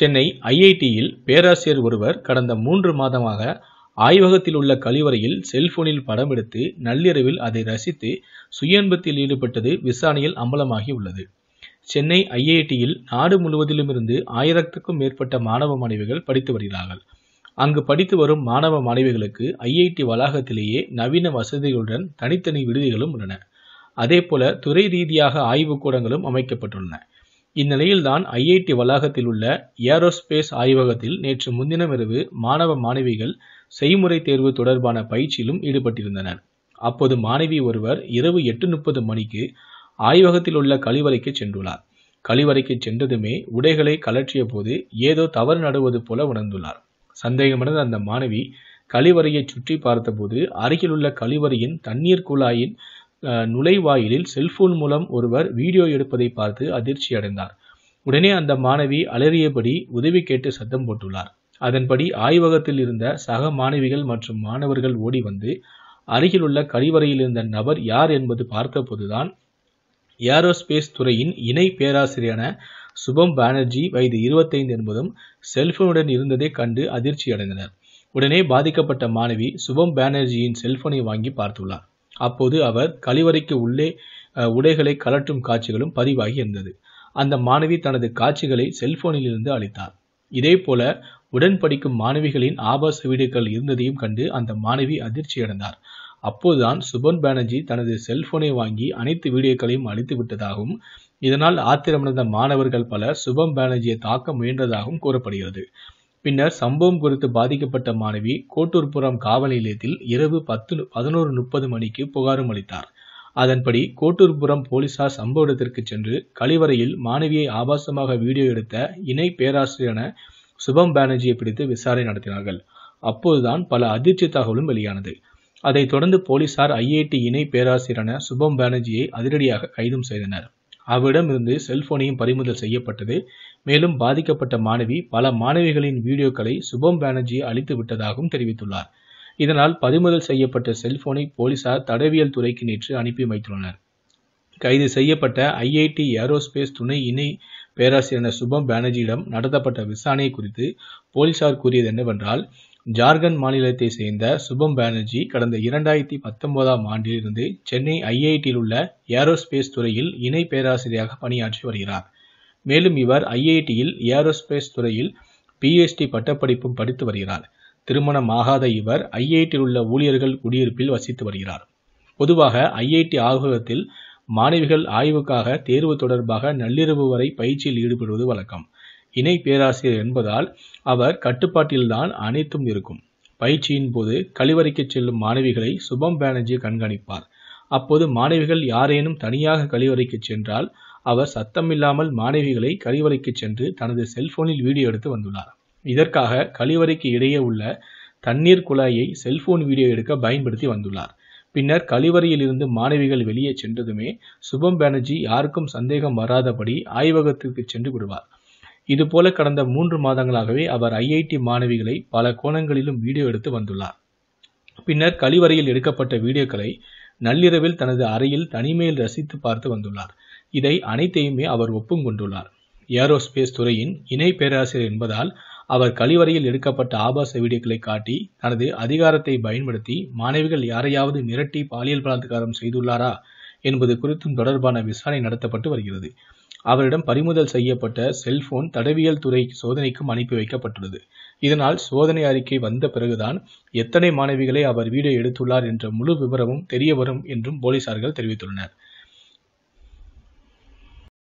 சென்னை ஐஐடியில் பேராசிரியர் ஒருவர் கடந்த மூன்று மாதமாக ஆய்வகத்தில் உள்ள கழிவறையில் செல்போனில் படம் எடுத்து நள்ளிரவில் அதை ரசித்து சுயன்பத்தில் ஈடுபட்டது விசாரணையில் அம்பலமாகி உள்ளது சென்னை ஐஐடியில் நாடு முழுவதிலுமிருந்து ஆயிரத்துக்கும் மேற்பட்ட மாணவ மாணவிகள் படித்து வருகிறார்கள் அங்கு படித்து வரும் மாணவ மாணவிகளுக்கு ஐஐடி வளாகத்திலேயே நவீன வசதிகளுடன் தனித்தனி விடுதிகளும் உள்ளன அதேபோல துறை ரீதியாக ஆய்வுக்கூடங்களும் அமைக்கப்பட்டுள்ளன இந்நிலையில்தான் ஐஐடி வளாகத்தில் உள்ள ஏரோஸ்பேஸ் ஆய்வகத்தில் நேற்று இரவு மாணவ மாணவிகள் செய்முறை தேர்வு தொடர்பான பயிற்சியிலும் ஈடுபட்டிருந்தனர் அப்போது மாணவி ஒருவர் இரவு எட்டு முப்பது மணிக்கு ஆய்வகத்தில் உள்ள கழிவறைக்கு சென்றுள்ளார் கழிவறைக்கு சென்றதுமே உடைகளை கலற்றிய போது ஏதோ தவறு நடுவது போல உணர்ந்துள்ளார் சந்தேகமடைந்த அந்த மாணவி கழிவறையை சுற்றி பார்த்தபோது அருகிலுள்ள கழிவறையின் தண்ணீர் குழாயின் நுழைவாயிலில் செல்போன் மூலம் ஒருவர் வீடியோ எடுப்பதை பார்த்து அதிர்ச்சி அடைந்தார் உடனே அந்த மாணவி அலறியபடி உதவி கேட்டு சத்தம் போட்டுள்ளார் அதன்படி ஆய்வகத்தில் இருந்த சக மாணவிகள் மற்றும் மாணவர்கள் ஓடி வந்து அருகிலுள்ள கழிவறையில் இருந்த நபர் யார் என்பது பார்த்தபோதுதான் ஏரோஸ்பேஸ் துறையின் இணை பேராசிரியரான சுபம் பானர்ஜி வயது இருபத்தைந்து என்பதும் செல்போனுடன் இருந்ததை கண்டு அதிர்ச்சி அடைந்தனர் உடனே பாதிக்கப்பட்ட மாணவி சுபம் பானர்ஜியின் செல்போனை வாங்கி பார்த்துள்ளார் அப்போது அவர் கழிவறைக்கு உள்ளே உடைகளை கலற்றும் காட்சிகளும் பதிவாகி இருந்தது அந்த மாணவி தனது காட்சிகளை செல்போனிலிருந்து அளித்தார் இதே போல உடன் படிக்கும் மாணவிகளின் ஆபாச வீடியோக்கள் இருந்ததையும் கண்டு அந்த மாணவி அதிர்ச்சியடைந்தார் அப்போதுதான் சுபன் பானர்ஜி தனது செல்போனை வாங்கி அனைத்து வீடியோக்களையும் அழித்து விட்டதாகவும் இதனால் ஆத்திரமடைந்த மாணவர்கள் பலர் சுபம் பானர்ஜியை தாக்க முயன்றதாகவும் கூறப்படுகிறது பின்னர் சம்பவம் குறித்து பாதிக்கப்பட்ட மாணவி கோட்டூர்புரம் காவல் நிலையத்தில் இரவு பத்து பதினோரு முப்பது மணிக்கு புகாரும் அளித்தார் அதன்படி கோட்டூர்புரம் போலீசார் சம்பவ இடத்திற்கு சென்று கழிவறையில் மாணவியை ஆபாசமாக வீடியோ எடுத்த இணை பேராசிரியரான சுபம் பானர்ஜியை பிடித்து விசாரணை நடத்தினார்கள் அப்போதுதான் பல அதிர்ச்சி தகவலும் வெளியானது அதைத் தொடர்ந்து போலீசார் ஐஐடி இணை பேராசிரியரான சுபம் பானர்ஜியை அதிரடியாக கைதும் செய்தனர் அவரிடமிருந்து செல்போனையும் பறிமுதல் செய்யப்பட்டது மேலும் பாதிக்கப்பட்ட மாணவி பல மாணவிகளின் வீடியோக்களை சுபம் பானர்ஜி அளித்து விட்டதாகவும் தெரிவித்துள்ளார் இதனால் பறிமுதல் செய்யப்பட்ட செல்போனை போலீசார் தடவியல் துறைக்கு நேற்று அனுப்பி வைத்துள்ளனர் கைது செய்யப்பட்ட ஐஐடி ஏரோஸ்பேஸ் துணை இணை பேராசிரியர் சுபம் பானர்ஜியிடம் நடத்தப்பட்ட விசாரணை குறித்து போலீசார் கூறியது என்னவென்றால் ஜார்க்கண்ட் மாநிலத்தை சேர்ந்த சுபம் பானர்ஜி கடந்த இரண்டாயிரத்தி பத்தொன்பதாம் ஆண்டிலிருந்து சென்னை ஐஐடியில் உள்ள ஏரோஸ்பேஸ் துறையில் இணை பேராசிரியராக பணியாற்றி வருகிறார் மேலும் இவர் ஐஐடியில் ஏரோஸ்பேஸ் துறையில் பிஎஸ்டி பட்டப்படிப்பும் படித்து வருகிறார் திருமணம் ஆகாத இவர் ஐஐடியில் உள்ள ஊழியர்கள் குடியிருப்பில் வசித்து வருகிறார் பொதுவாக ஐஐடி ஆய்வகத்தில் மாணவிகள் ஆய்வுக்காக தேர்வு தொடர்பாக நள்ளிரவு வரை பயிற்சியில் ஈடுபடுவது வழக்கம் இணை பேராசிரியர் என்பதால் அவர் கட்டுப்பாட்டில்தான் அனைத்தும் இருக்கும் பயிற்சியின் போது கழிவறைக்கு செல்லும் மாணவிகளை சுபம் பானர்ஜி கண்காணிப்பார் அப்போது மாணவிகள் யாரேனும் தனியாக கழிவறைக்கு சென்றால் அவர் சத்தமில்லாமல் மாணவிகளை கழிவறைக்கு சென்று தனது செல்போனில் வீடியோ எடுத்து வந்துள்ளார் இதற்காக கழிவறைக்கு இடையே உள்ள தண்ணீர் குழாயை செல்போன் வீடியோ எடுக்க பயன்படுத்தி வந்துள்ளார் பின்னர் கழிவறையில் இருந்து மாணவிகள் வெளியே சென்றதுமே சுபம் பானர்ஜி யாருக்கும் சந்தேகம் வராதபடி ஆய்வகத்திற்கு சென்று விடுவார் இதுபோல கடந்த மூன்று மாதங்களாகவே அவர் ஐஐடி மாணவிகளை பல கோணங்களிலும் வீடியோ எடுத்து வந்துள்ளார் பின்னர் கழிவறையில் எடுக்கப்பட்ட வீடியோக்களை நள்ளிரவில் தனது அறையில் தனிமையில் ரசித்து பார்த்து வந்துள்ளார் இதை அனைத்தையுமே அவர் ஒப்பும் கொண்டுள்ளார் ஏரோஸ்பேஸ் துறையின் இணை பேராசிரியர் என்பதால் அவர் கழிவறையில் எடுக்கப்பட்ட ஆபாச வீடியோக்களை காட்டி தனது அதிகாரத்தை பயன்படுத்தி மாணவிகள் யாரையாவது மிரட்டி பாலியல் பலாத்காரம் செய்துள்ளாரா என்பது குறித்தும் தொடர்பான விசாரணை நடத்தப்பட்டு வருகிறது அவரிடம் பறிமுதல் செய்யப்பட்ட செல்போன் தடவியல் துறை சோதனைக்கும் அனுப்பி வைக்கப்பட்டுள்ளது இதனால் சோதனை அறிக்கை வந்த பிறகுதான் எத்தனை மாணவிகளை அவர் வீடியோ எடுத்துள்ளார் என்ற முழு விவரமும் தெரிய வரும் என்றும் போலீசார்கள் தெரிவித்துள்ளனர்